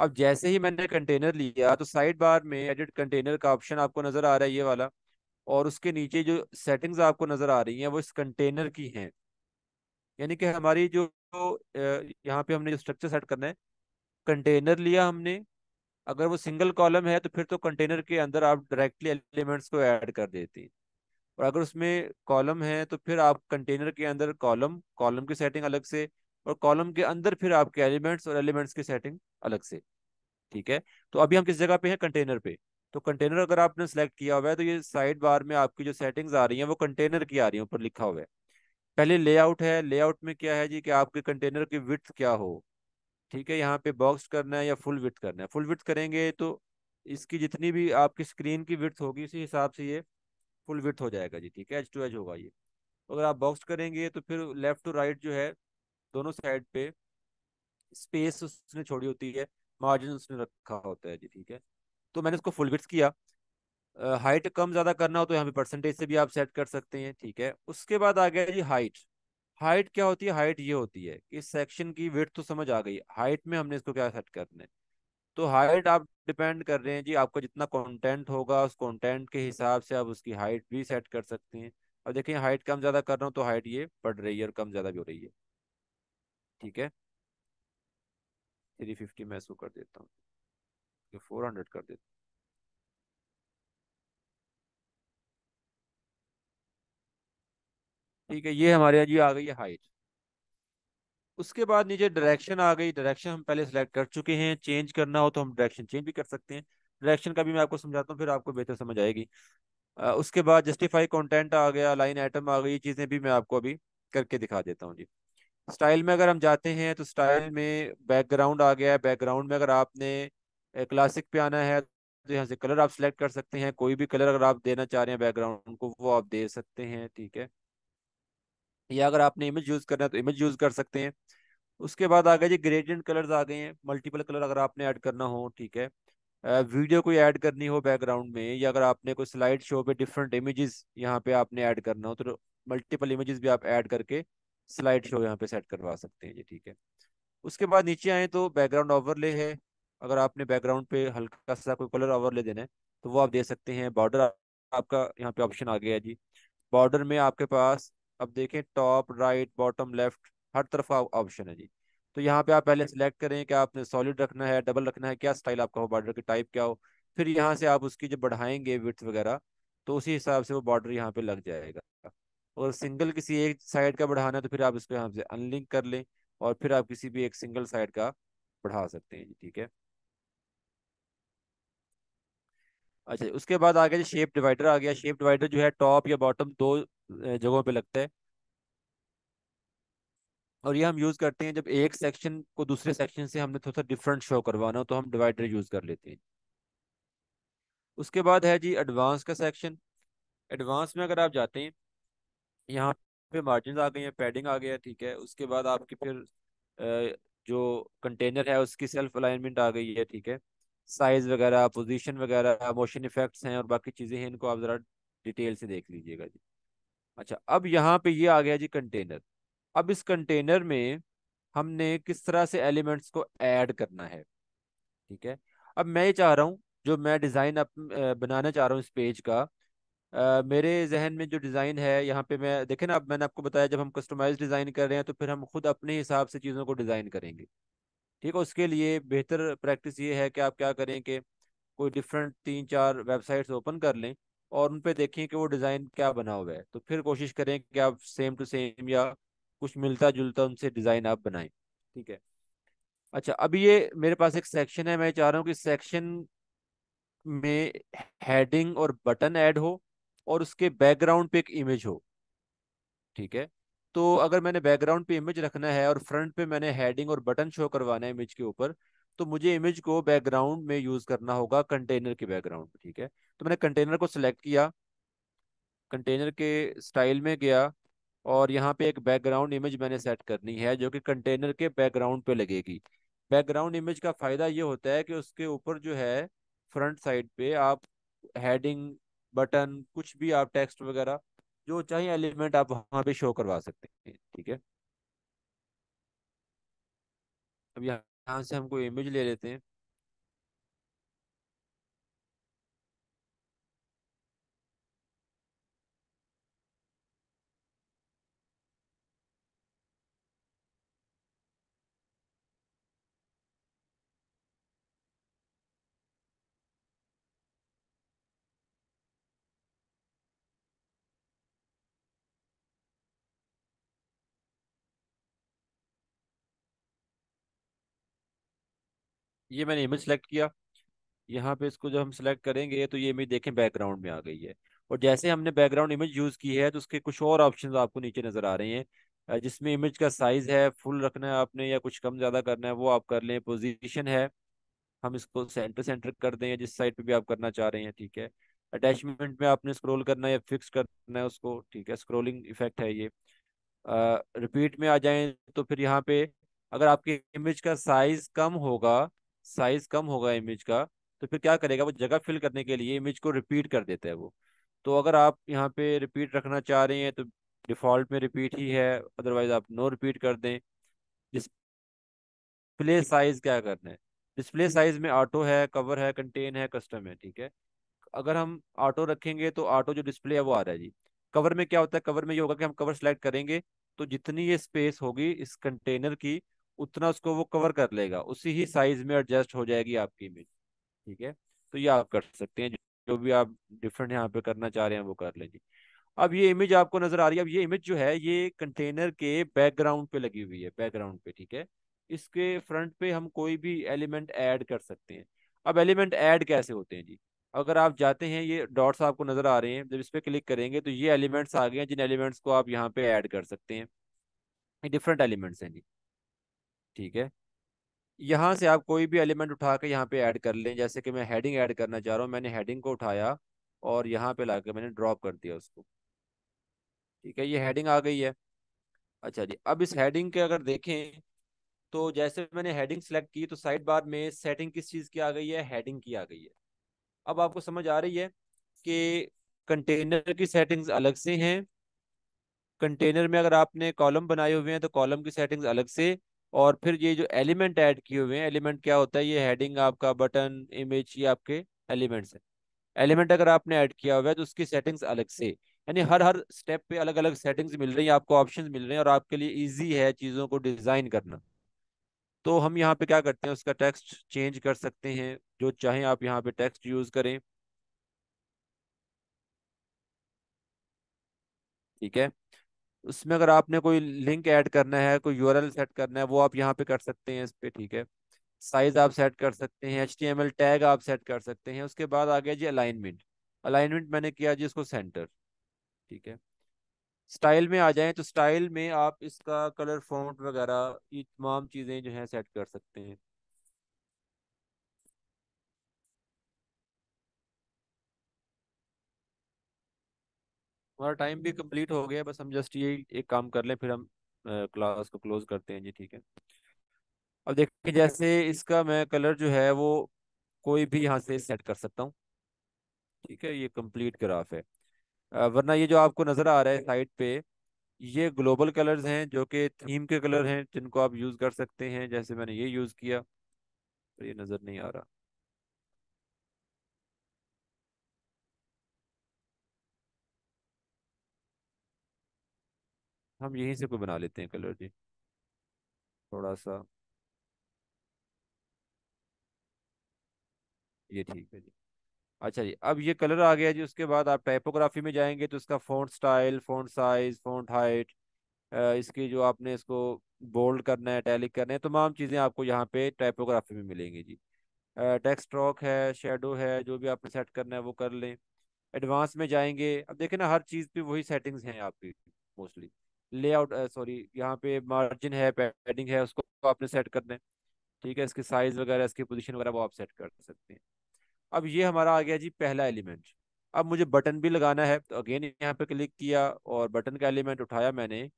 अब जैसे ही मैंने कंटेनर लिया तो साइड बार में एडिट कंटेनर का ऑप्शन आपको नज़र आ रहा है ये वाला और उसके नीचे जो सेटिंग्स आपको नज़र आ रही हैं वो इस कंटेनर की हैं यानी कि हमारी जो यहाँ पे हमने जो स्ट्रक्चर सेट करना है कंटेनर लिया हमने अगर वो सिंगल कॉलम है तो फिर तो कंटेनर के अंदर आप डायरेक्टली एलिमेंट्स को ऐड कर देते हैं और अगर उसमें कॉलम है तो फिर आप कंटेनर के अंदर कॉलम कॉलम की सेटिंग अलग से और कॉलम के अंदर फिर आपके एलिमेंट्स और एलिमेंट्स की सेटिंग अलग से ठीक है तो अभी हम किस जगह पे हैं कंटेनर पे तो कंटेनर अगर आपने सेलेक्ट किया हुआ है तो ये साइड बार में आपकी जो सेटिंग्स आ रही हैं वो कंटेनर की आ रही है ऊपर लिखा हुआ है पहले लेआउट है लेआउट में क्या है जी कि आपके कंटेनर की विथ क्या हो ठीक है यहाँ पे बॉक्स करना है या फुल विथ करना है फुल विथ करेंगे तो इसकी जितनी भी आपकी स्क्रीन की विथ होगी उसी हिसाब से ये फुल विथ हो जाएगा जी ठीक है एज टू एज होगा ये तो अगर आप बॉक्स करेंगे तो फिर लेफ्ट टू राइट जो है दोनों साइड पे स्पेस उसने छोड़ी होती है मार्जिन उसने रखा होता है जी ठीक है तो मैंने उसको फुल विथ किया हाइट uh, कम ज़्यादा करना हो तो यहाँ पे परसेंटेज से भी आप सेट कर सकते हैं ठीक है उसके बाद आ गया जी हाइट हाइट क्या होती है हाइट ये होती है कि सेक्शन की वेट तो समझ आ गई हाइट में हमने इसको क्या सेट करना है तो हाइट आप डिपेंड कर रहे हैं जी आपका जितना कंटेंट होगा उस कंटेंट के हिसाब से आप उसकी हाइट भी सेट कर सकते हैं अब देखिए हाइट कम ज़्यादा कर रहा हूँ तो हाइट ये बढ़ रही है और कम ज़्यादा भी हो रही है ठीक है थ्री फिफ्टी मैं इसको कर देता हूँ फोर हंड्रेड कर देता हूँ ठीक है ये हमारे यहाँ जी आ गई है हाइट उसके बाद नीचे डायरेक्शन आ गई डायरेक्शन हम पहले सेलेक्ट कर चुके हैं चेंज करना हो तो हम डायरेक्शन चेंज भी कर सकते हैं डायरेक्शन का भी मैं आपको समझाता हूँ फिर आपको बेहतर समझ आएगी उसके बाद जस्टिफाई कंटेंट आ गया लाइन आइटम आ गई चीज़ें भी मैं आपको अभी करके दिखा देता हूँ जी स्टाइल में अगर हम जाते हैं तो स्टाइल में बैकग्राउंड आ गया है बैकग्राउंड में अगर आपने क्लासिक पे आना है तो यहाँ से कलर आप सेलेक्ट कर सकते हैं कोई भी कलर अगर आप देना चाह रहे हैं बैकग्राउंड को वो आप दे सकते हैं ठीक है या अगर आपने इमेज यूज़ करना है तो इमेज यूज़ कर सकते हैं उसके बाद आ गए जी ग्रेडियंट कलर्स आ गए हैं मल्टीपल कलर अगर आपने ऐड करना हो ठीक है वीडियो कोई ऐड करनी हो बैकग्राउंड में या अगर आपने कोई स्लाइड शो पे डिफरेंट इमेजेस यहाँ पे आपने ऐड करना हो तो मल्टीपल इमेजेस भी आप ऐड करके स्लाइड शो यहाँ पे सेट करवा सकते हैं जी ठीक है उसके बाद नीचे आए तो बैकग्राउंड ओवरले है अगर आपने बैकग्राउंड पे हल्का सा कोई कलर ओवरले देना है तो वो आप दे सकते हैं बॉर्डर आपका यहाँ पे ऑप्शन आ गया है जी बॉर्डर में आपके पास अब देखें टॉप राइट बॉटम लेफ्ट हर तरफ का ऑप्शन है जी तो यहाँ पे आप पहले सिलेक्ट करें कि आपने सॉलिड रखना है डबल रखना है क्या स्टाइल आपका हो बॉर्डर की टाइप क्या हो फिर यहाँ से आप उसकी जब बढ़ाएंगे विथ वगैरह तो उसी हिसाब से वो बॉर्डर यहाँ पे लग जाएगा और सिंगल किसी एक साइड का बढ़ाना है तो फिर आप इसको यहाँ से अनलिंक कर लें और फिर आप किसी भी एक सिंगल साइड का बढ़ा सकते हैं जी ठीक है अच्छा उसके बाद आ गया शेप डिवाइडर आ गया शेप डिवाइडर जो है टॉप या बॉटम दो जगहों पे लगता है और ये हम यूज़ करते हैं जब एक सेक्शन को दूसरे सेक्शन से हमने थोड़ा सा डिफरेंट शो करवाना हो तो हम डिवाइडर यूज़ कर लेते हैं उसके बाद है जी एडवांस का सेक्शन एडवांस में अगर आप जाते हैं यहाँ पे मार्जिन आ गए हैं पैडिंग आ गया ठीक है उसके बाद आपकी फिर जो कंटेनर है उसकी सेल्फ अलाइनमेंट आ गई है ठीक है साइज वगैरह पोजीशन वगैरह मोशन इफेक्ट्स हैं और बाकी चीज़ें हैं इनको आप ज़रा डिटेल से देख लीजिएगा जी अच्छा अब यहाँ पे ये आ गया जी कंटेनर अब इस कंटेनर में हमने किस तरह से एलिमेंट्स को ऐड करना है ठीक है अब मैं ये चाह रहा हूँ जो मैं डिज़ाइन अप बनाना चाह रहा हूँ इस पेज का आ, मेरे जहन में जो डिज़ाइन है यहाँ पे मैं देखें ना अब मैंने आपको बताया जब हम कस्टमाइज डिज़ाइन कर रहे हैं तो फिर हम खुद अपने हिसाब से चीज़ों को डिज़ाइन करेंगे ठीक है उसके लिए बेहतर प्रैक्टिस ये है कि आप क्या करें कि कोई डिफरेंट तीन चार वेबसाइट्स ओपन कर लें और उन देखें कि वो डिज़ाइन क्या बना हुआ है तो फिर कोशिश करें कि आप सेम टू सेम या कुछ मिलता जुलता उनसे डिज़ाइन आप बनाएं ठीक है अच्छा अभी ये मेरे पास एक सेक्शन है मैं चाह रहा हूँ कि सेक्शन में हेडिंग और बटन ऐड हो और उसके बैकग्राउंड पे एक इमेज हो ठीक है तो अगर मैंने बैकग्राउंड पे इमेज रखना है और फ्रंट पे मैंने हेडिंग और बटन शो करवाना है इमेज के ऊपर तो मुझे इमेज को बैकग्राउंड में यूज करना होगा कंटेनर के बैकग्राउंड ठीक है तो मैंने कंटेनर को सिलेक्ट किया कंटेनर के स्टाइल में गया और यहाँ पे एक बैकग्राउंड इमेज मैंने सेट करनी है जो कि कंटेनर के बैकग्राउंड पे लगेगी बैकग्राउंड इमेज का फ़ायदा ये होता है कि उसके ऊपर जो है फ्रंट साइड पे आप हेडिंग बटन कुछ भी आप टेक्स्ट वगैरह जो चाहे एलिमेंट आप वहाँ पे शो करवा सकते हैं ठीक है अब यहाँ यहाँ से हमको इमेज ले लेते हैं ये मैंने इमेज सेलेक्ट किया यहाँ पे इसको जब हम सेलेक्ट करेंगे तो ये इमेज देखें बैकग्राउंड में आ गई है और जैसे हमने बैकग्राउंड इमेज यूज़ की है तो उसके कुछ और ऑप्शन आपको नीचे नज़र आ रहे हैं जिसमें इमेज का साइज़ है फुल रखना है आपने या कुछ कम ज़्यादा करना है वो आप कर लें पोजीशन है हम इसको सेंटर सेंटर कर दें जिस साइड पर भी आप करना चाह रहे हैं ठीक है अटैचमेंट में आपने स्क्रोल करना है या फिक्स करना है उसको ठीक है स्क्रोलिंग इफेक्ट है ये रिपीट में आ जाए तो फिर यहाँ पे अगर आपके इमेज का साइज कम होगा साइज कम होगा इमेज का तो फिर क्या करेगा वो जगह फिल करने के लिए इमेज को रिपीट कर देता है वो तो अगर आप यहाँ पे रिपीट रखना चाह रहे हैं तो डिफ़ॉल्ट में रिपीट ही है अदरवाइज आप नो रिपीट कर दें डिस्प्ले साइज क्या करना है डिस्प्ले साइज में ऑटो है कवर है कंटेन है कस्टम है ठीक है अगर हम ऑटो रखेंगे तो ऑटो जो डिस्प्ले है वो आ रहा है जी कवर में क्या होता है कवर में ये होगा कि हम कवर सेलेक्ट करेंगे तो जितनी ये स्पेस होगी इस कंटेनर की उतना उसको वो कवर कर लेगा उसी ही साइज में एडजस्ट हो जाएगी आपकी इमेज ठीक है तो ये आप कर सकते हैं जो भी आप डिफरेंट यहाँ पे करना चाह रहे हैं वो कर लेंगे अब ये इमेज आपको नजर आ रही है अब ये इमेज जो है ये कंटेनर के बैकग्राउंड पे लगी हुई है बैकग्राउंड पे ठीक है इसके फ्रंट पे हम कोई भी एलिमेंट ऐड कर सकते हैं अब एलिमेंट ऐड कैसे होते हैं जी अगर आप जाते हैं ये डॉट्स आपको नजर आ रहे हैं जब इस पर क्लिक करेंगे तो ये एलिमेंट्स आ गए हैं जिन एलिमेंट्स को आप यहाँ पे ऐड कर सकते हैं ये डिफरेंट एलिमेंट्स हैं जी ठीक है यहाँ से आप कोई भी एलिमेंट उठा के यहाँ पे ऐड कर लें जैसे कि मैं हेडिंग ऐड करना चाह रहा हूँ मैंने हेडिंग को उठाया और यहाँ पे लाके मैंने ड्रॉप कर दिया उसको ठीक है ये हेडिंग आ गई है अच्छा जी अब इस हेडिंग के अगर देखें तो जैसे मैंने हेडिंग सेलेक्ट की तो साइड बार में सेटिंग किस चीज़ की आ गई है हेडिंग की आ गई है अब आपको समझ आ रही है कि कंटेनर की सेटिंग्स अलग से हैं कंटेनर में अगर आपने कॉलम बनाए हुए हैं तो कॉलम की सेटिंग्स अलग से और फिर ये जो एलिमेंट ऐड किए हुए हैं एलिमेंट क्या होता है ये हेडिंग आपका बटन इमेज ये आपके एलिमेंट्स हैं एलिमेंट अगर आपने ऐड किया हुआ है तो उसकी सेटिंग्स अलग से यानी हर हर स्टेप पे अलग अलग सेटिंग्स मिल रही हैं आपको ऑप्शन मिल रहे हैं और आपके लिए ईजी है चीज़ों को डिज़ाइन करना तो हम यहाँ पर क्या करते हैं उसका टेक्स्ट चेंज कर सकते हैं जो चाहें आप यहाँ पर टेक्स्ट यूज़ करें ठीक है उसमें अगर आपने कोई लिंक ऐड करना है कोई यूआरएल सेट करना है वो आप यहाँ पे कर सकते हैं इस पर ठीक है साइज आप सेट कर सकते हैं एच टैग आप सेट कर सकते हैं उसके बाद आ गया जी अलाइनमेंट अलाइनमेंट मैंने किया जी इसको सेंटर ठीक है स्टाइल में आ जाएं तो स्टाइल में आप इसका कलर फॉन्ट वगैरह ये तमाम चीज़ें जो हैं सेट कर सकते हैं हमारा टाइम भी कंप्लीट हो गया बस हम जस्ट ये एक काम कर लें फिर हम क्लास को क्लोज करते हैं जी ठीक है अब देखिए जैसे इसका मैं कलर जो है वो कोई भी यहाँ से सेट कर सकता हूँ ठीक है ये कंप्लीट ग्राफ है वरना ये जो आपको नज़र आ रहा है साइड पे ये ग्लोबल कलर्स हैं जो कि थीम के कलर हैं जिनको आप यूज़ कर सकते हैं जैसे मैंने ये यूज़ किया तो ये नज़र नहीं आ रहा हम यहीं से कोई बना लेते हैं कलर जी थोड़ा सा ये ठीक है जी अच्छा जी अब ये कलर आ गया जी उसके बाद आप टाइपोग्राफी में जाएंगे तो इसका font style font size font height इसकी जो आपने इसको बोल्ड करना है टैलिक करना है तमाम चीज़ें आपको यहाँ पे टाइपोग्राफी में मिलेंगी जी टेक्स्ट ट्रॉक है शेडो है जो भी आपने सेट करना है वो कर लें एडवांस में जाएंगे अब देखें ना हर चीज़ पर वही सेटिंग्स हैं आपकी मोस्टली लेआउट सॉरी यहाँ पे मार्जिन है पैडिंग है उसको आपने सेट कर दें ठीक है इसकी साइज वगैरह इसकी पोजीशन वगैरह वो आप सेट कर सकते हैं अब ये हमारा आ गया जी पहला एलिमेंट अब मुझे बटन भी लगाना है तो अगेन यहाँ पे क्लिक किया और बटन का एलिमेंट उठाया मैंने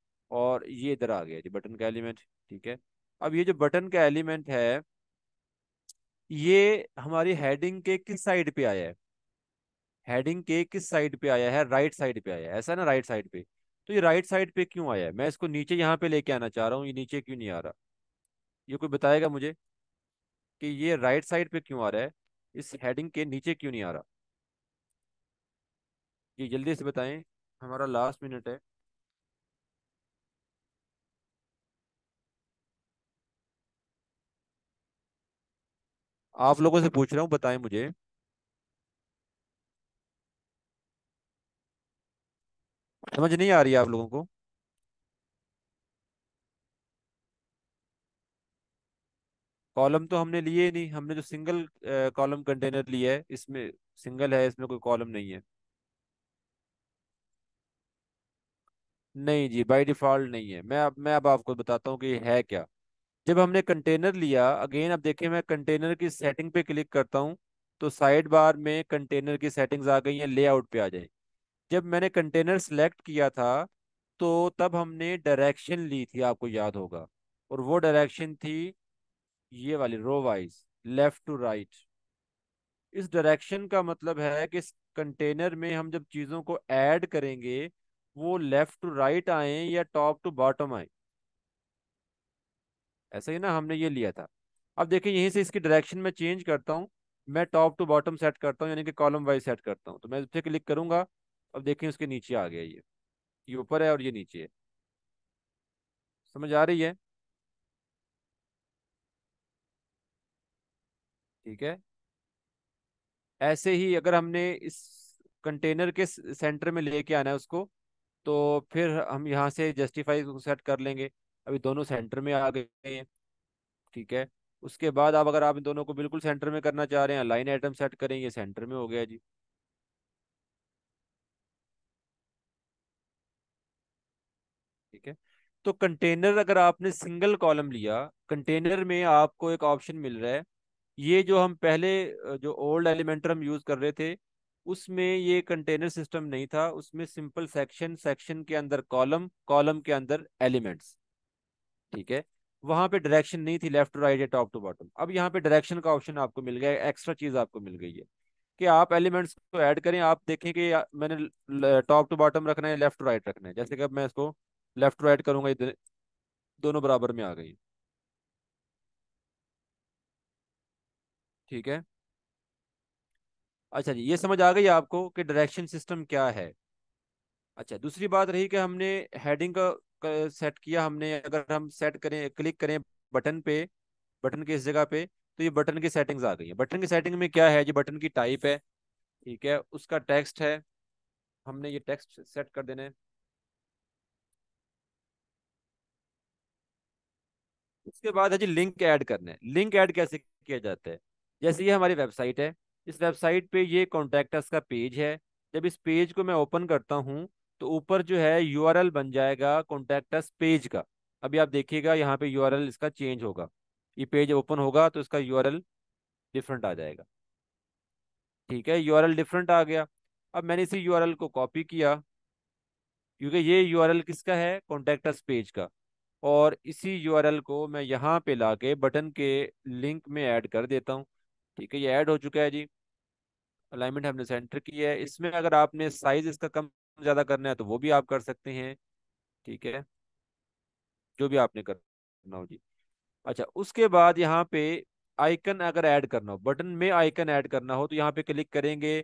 और ये इधर आ गया जी बटन का एलिमेंट ठीक है अब ये जो बटन का एलिमेंट है ये हमारी हेडिंग के किस साइड पे आया है हेडिंग के किस साइड पे आया है राइट साइड पे आया है ऐसा ना राइट साइड पे तो ये राइट साइड पे क्यों आया है मैं इसको नीचे यहाँ पे लेके आना चाह रहा हूँ ये नीचे क्यों नहीं आ रहा ये कोई बताएगा मुझे कि ये राइट साइड पे क्यों आ रहा है इस हेडिंग के नीचे क्यों नहीं आ रहा ये जल्दी से बताएं हमारा लास्ट मिनट है आप लोगों से पूछ रहा हूँ बताएं मुझे समझ नहीं आ रही आप लोगों को कॉलम तो हमने लिए नहीं हमने जो सिंगल कॉलम कंटेनर लिया है इसमें सिंगल है इसमें कोई कॉलम नहीं है नहीं जी बाय डिफॉल्ट नहीं है मैं अब मैं अब आपको बताता हूँ कि है क्या जब हमने कंटेनर लिया अगेन अब देखिए मैं कंटेनर की सेटिंग पे क्लिक करता हूँ तो साइड बार में कंटेनर की सेटिंग्स आ गई हैं लेआउट पे आ जाएगी जब मैंने कंटेनर सेलेक्ट किया था तो तब हमने डायरेक्शन ली थी आपको याद होगा और वो डायरेक्शन थी ये वाली row wise left to right इस डायरेक्शन का मतलब है कि इस कंटेनर में हम जब चीज़ों को ऐड करेंगे वो लेफ्ट टू राइट आए या टॉप टू बॉटम आए ऐसे ही ना हमने ये लिया था अब देखिए यहीं से इसकी डायरेक्शन में चेंज करता हूँ मैं टॉप टू बॉटम सेट करता हूँ यानी कि कॉलम वाइज सेट करता हूँ तो मैं उसे क्लिक करूंगा अब देखें उसके नीचे आ गया ये ये ऊपर है और ये नीचे है समझ आ रही है ठीक है ऐसे ही अगर हमने इस कंटेनर के सेंटर में लेके आना है उसको तो फिर हम यहाँ से जस्टिफाई सेट कर लेंगे अभी दोनों सेंटर में आ गए हैं ठीक है उसके बाद आप अगर आप इन दोनों को बिल्कुल सेंटर में करना चाह रहे हैं लाइन आइटम सेट करें ये सेंटर में हो गया जी तो कंटेनर अगर आपने सिंगल कॉलम लिया कंटेनर में आपको एक ऑप्शन मिल रहा है ये जो हम पहले जो ओल्ड एलिमेंटर हम यूज़ कर रहे थे उसमें ये कंटेनर सिस्टम नहीं था उसमें सिंपल सेक्शन सेक्शन के अंदर कॉलम कॉलम के अंदर एलिमेंट्स ठीक है वहां पे डायरेक्शन नहीं थी लेफ्ट टू राइट या टॉप टू बॉटम अब यहाँ पे डायरेक्शन का ऑप्शन आपको मिल गया एक्स्ट्रा चीज आपको मिल गई है कि आप एलिमेंट्स को ऐड करें आप देखें कि मैंने टॉप टू बॉटम रखना है लेफ्ट टू राइट रखना है जैसे कि अब मैं इसको लेफ्ट राइट करूंगा इधर दोनों बराबर में आ गई ठीक है अच्छा जी ये समझ आ गई आपको कि डायरेक्शन सिस्टम क्या है अच्छा दूसरी बात रही कि हमने हेडिंग का, का सेट किया हमने अगर हम सेट करें क्लिक करें बटन पे बटन के इस जगह पे तो ये बटन की सेटिंग्स आ गई है बटन की सेटिंग में क्या है जी बटन की टाइप है ठीक है उसका टेक्स्ट है हमने ये टेक्स्ट सेट कर देना है उसके बाद है जी लिंक ऐड करने लिंक ऐड कैसे किया जाता है जैसे ये हमारी वेबसाइट है इस वेबसाइट पे ये कॉन्टैक्टर्स का पेज है जब इस पेज को मैं ओपन करता हूँ तो ऊपर जो है यू बन जाएगा कॉन्टैक्टर्स पेज का अभी आप देखिएगा यहाँ पे यू इसका चेंज होगा ये पेज ओपन होगा तो इसका यू डिफरेंट आ जाएगा ठीक है यू डिफरेंट आ गया अब मैंने इसी यू को कॉपी किया क्योंकि ये यू किसका है कॉन्टैक्टर्स पेज का और इसी यूआरएल को मैं यहाँ पे ला के बटन के लिंक में ऐड कर देता हूँ ठीक है ये ऐड हो चुका है जी अलाइनमेंट हमने सेंटर की है इसमें अगर आपने साइज इसका कम ज़्यादा करना है तो वो भी आप कर सकते हैं ठीक है जो भी आपने करना हो जी अच्छा उसके बाद यहाँ पे आइकन अगर ऐड करना हो बटन में आइकन ऐड करना हो तो यहाँ पे क्लिक करेंगे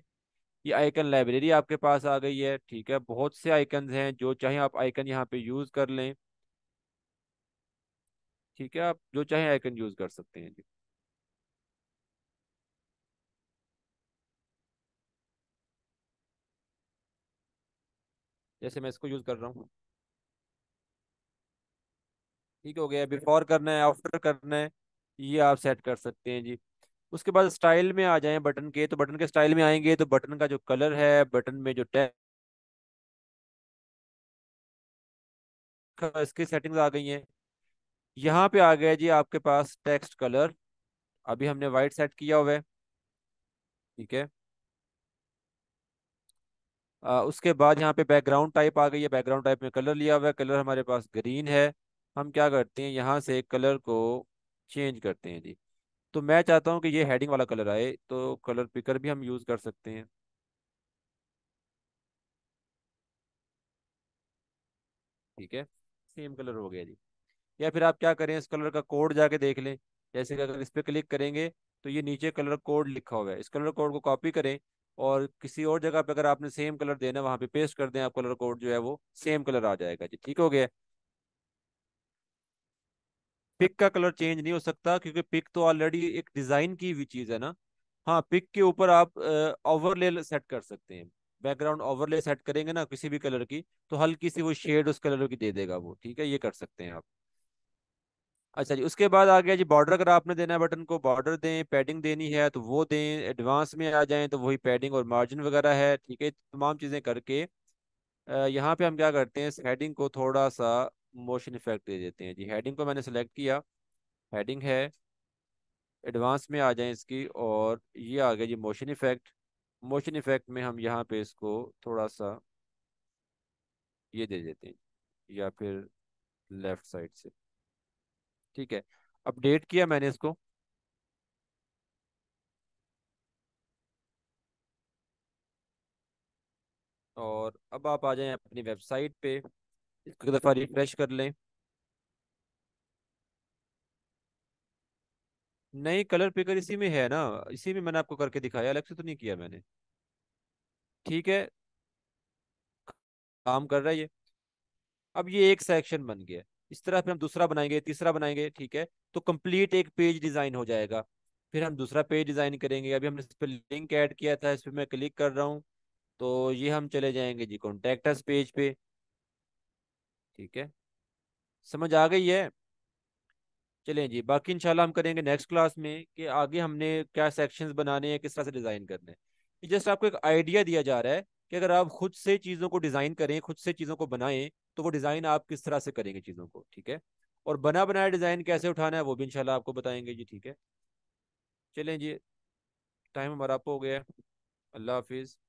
ये आइकन लाइब्रेरी आपके पास आ गई है ठीक है बहुत से आइकन हैं जो चाहे आप आइकन यहाँ पे यूज़ कर लें ठीक है आप जो चाहे आइकन यूज कर सकते हैं जी जैसे मैं इसको यूज कर रहा हूँ ठीक हो गया बिफोर करना है आफ्टर करना है ये आप सेट कर सकते हैं जी उसके बाद स्टाइल में आ जाएं बटन के तो बटन के स्टाइल में आएंगे तो बटन का जो कलर है बटन में जो टैक्स इसकी सेटिंग्स आ गई हैं यहाँ पे आ गया जी आपके पास टेक्स्ट कलर अभी हमने वाइट सेट किया हुआ है ठीक है उसके बाद यहाँ पे बैकग्राउंड टाइप आ गई है बैकग्राउंड टाइप में कलर लिया हुआ है कलर हमारे पास ग्रीन है हम क्या करते हैं यहाँ से कलर को चेंज करते हैं जी तो मैं चाहता हूँ कि ये हेडिंग वाला कलर आए तो कलर पिकर भी हम यूज़ कर सकते हैं ठीक है सेम कलर हो गया जी या फिर आप क्या करें इस कलर का कोड जाके देख लें जैसे कि अगर इस पर क्लिक करेंगे तो ये नीचे कलर कोड लिखा हुआ है इस कलर कोड को कॉपी करें और किसी और जगह पे अगर आपने सेम कलर देना वहाँ पे पेस्ट कर दें आप कलर कोड जो है वो सेम कलर आ जाएगा जी ठीक हो गया पिक का कलर चेंज नहीं हो सकता क्योंकि पिक तो ऑलरेडी एक डिज़ाइन की हुई चीज़ है ना हाँ पिक के ऊपर आप ओवरले सेट कर सकते हैं बैकग्राउंड ओवरले सेट करेंगे ना किसी भी कलर की तो हल्की सी वो शेड उस कलर की दे देगा वो ठीक है ये कर सकते हैं आप अच्छा जी उसके बाद आ गया जी बॉर्डर अगर आपने देना है बटन को बॉर्डर दें पैडिंग देनी है तो वो दें एडवांस में आ जाएं तो वही पैडिंग और मार्जिन वगैरह है ठीक है तमाम चीज़ें करके यहाँ पे हम क्या करते हैं हेडिंग को थोड़ा सा मोशन इफेक्ट दे देते हैं जी हेडिंग को मैंने सेलेक्ट किया हेडिंग है एडवांस में आ जाए इसकी और ये आ गया जी मोशन इफेक्ट मोशन इफेक्ट में हम यहाँ पर इसको थोड़ा सा ये दे देते हैं या फिर लेफ़्ट साइड से ठीक है अपडेट किया मैंने इसको और अब आप आ जाएं अपनी वेबसाइट पे इसको एक दफ़ा रिफ्रेश कर लें नहीं कलर पिकर इसी में है ना इसी में मैंने आपको करके दिखाया अलग से तो नहीं किया मैंने ठीक है काम कर रहा है ये अब ये एक सेक्शन बन गया इस तरह फिर हम दूसरा बनाएंगे तीसरा बनाएंगे ठीक है तो कंप्लीट एक पेज डिजाइन हो जाएगा फिर हम दूसरा पेज डिजाइन करेंगे अभी हमने इस पर लिंक ऐड किया था इस पर मैं क्लिक कर रहा हूँ तो ये हम चले जाएंगे जी कॉन्टेक्टस पेज पे ठीक है समझ आ गई है चले जी बाकी इनशाला हम करेंगे नेक्स्ट क्लास में कि आगे हमने क्या सेक्शन बनाने हैं किस तरह से डिज़ाइन करने जस्ट आपको एक आइडिया दिया जा रहा है कि अगर आप खुद से चीज़ों को डिज़ाइन करें खुद से चीज़ों को बनाएं तो वो डिज़ाइन आप किस तरह से करेंगे चीज़ों को ठीक है और बना बनाया डिज़ाइन कैसे उठाना है वो भी इनशाला आपको बताएंगे जी ठीक है चलें जी टाइम हमारा आप हो गया अल्लाह हाफिज़